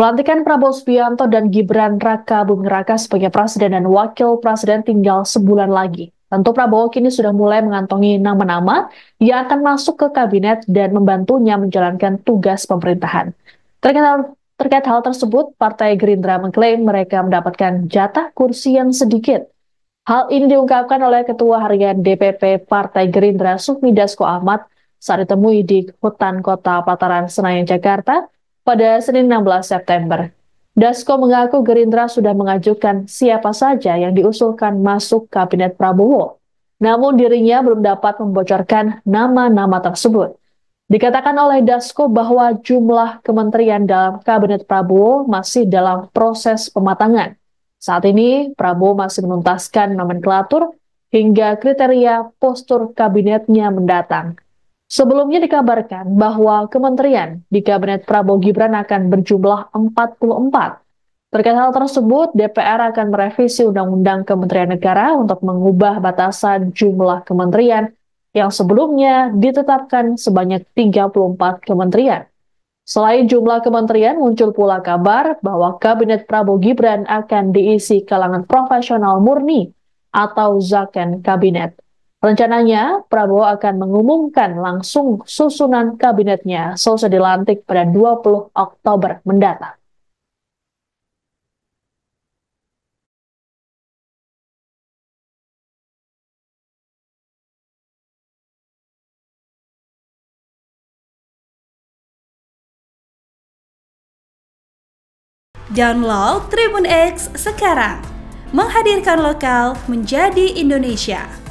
Pelantikan Prabowo Subianto dan Gibran Raka Buming Raka sebagai presiden dan wakil presiden tinggal sebulan lagi. Tentu Prabowo kini sudah mulai mengantongi nama-nama yang akan masuk ke kabinet dan membantunya menjalankan tugas pemerintahan. Terkait hal, terkait hal tersebut, Partai Gerindra mengklaim mereka mendapatkan jatah kursi yang sedikit. Hal ini diungkapkan oleh Ketua Harian DPP Partai Gerindra Sufmi Dasko Ahmad saat ditemui di hutan kota Pataran Senayan, Jakarta pada Senin 16 September. Dasko mengaku Gerindra sudah mengajukan siapa saja yang diusulkan masuk kabinet Prabowo. Namun dirinya belum dapat membocorkan nama-nama tersebut. Dikatakan oleh Dasko bahwa jumlah kementerian dalam kabinet Prabowo masih dalam proses pematangan. Saat ini, Prabowo masih menuntaskan nomenklatur hingga kriteria postur kabinetnya mendatang. Sebelumnya dikabarkan bahwa kementerian di Kabinet Prabowo Gibran akan berjumlah 44. Terkait hal tersebut, DPR akan merevisi Undang-Undang Kementerian Negara untuk mengubah batasan jumlah kementerian yang sebelumnya ditetapkan sebanyak 34 kementerian. Selain jumlah kementerian, muncul pula kabar bahwa Kabinet Prabowo Gibran akan diisi kalangan profesional murni atau Zaken Kabinet. Rencananya, Prabowo akan mengumumkan langsung susunan kabinetnya selesai dilantik pada 20 Oktober mendatang. Download Tribun X sekarang, menghadirkan lokal menjadi Indonesia.